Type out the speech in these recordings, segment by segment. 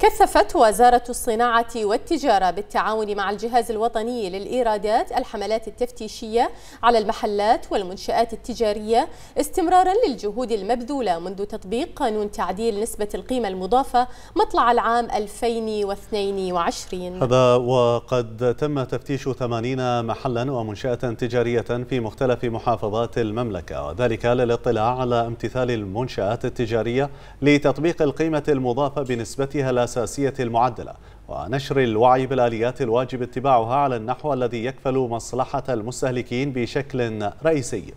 كثفت وزارة الصناعة والتجارة بالتعاون مع الجهاز الوطني للإيرادات الحملات التفتيشية على المحلات والمنشآت التجارية استمرارا للجهود المبذولة منذ تطبيق قانون تعديل نسبة القيمة المضافة مطلع العام 2022 هذا وقد تم تفتيش 80 محلا ومنشأة تجارية في مختلف محافظات المملكة وذلك للاطلاع على امتثال المنشآت التجارية لتطبيق القيمة المضافة بنسبتها لا الأساسية المعدلة ونشر الوعي بالآليات الواجب اتباعها على النحو الذي يكفل مصلحة المستهلكين بشكل رئيسي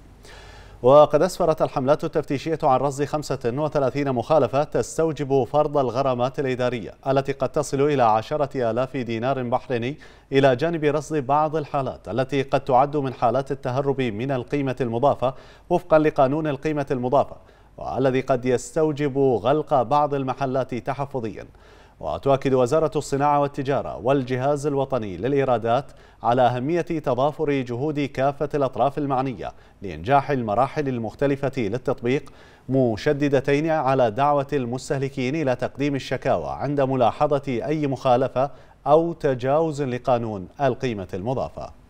وقد أسفرت الحملات التفتيشية عن رصد 35 مخالفة تستوجب فرض الغرامات الإدارية التي قد تصل إلى عشرة آلاف دينار بحريني إلى جانب رصد بعض الحالات التي قد تعد من حالات التهرب من القيمة المضافة وفقا لقانون القيمة المضافة والذي قد يستوجب غلق بعض المحلات تحفظياً وتؤكد وزارة الصناعة والتجارة والجهاز الوطني للإيرادات على أهمية تضافر جهود كافة الأطراف المعنية لإنجاح المراحل المختلفة للتطبيق مشددتين على دعوة المستهلكين إلى تقديم الشكاوى عند ملاحظة أي مخالفة أو تجاوز لقانون القيمة المضافة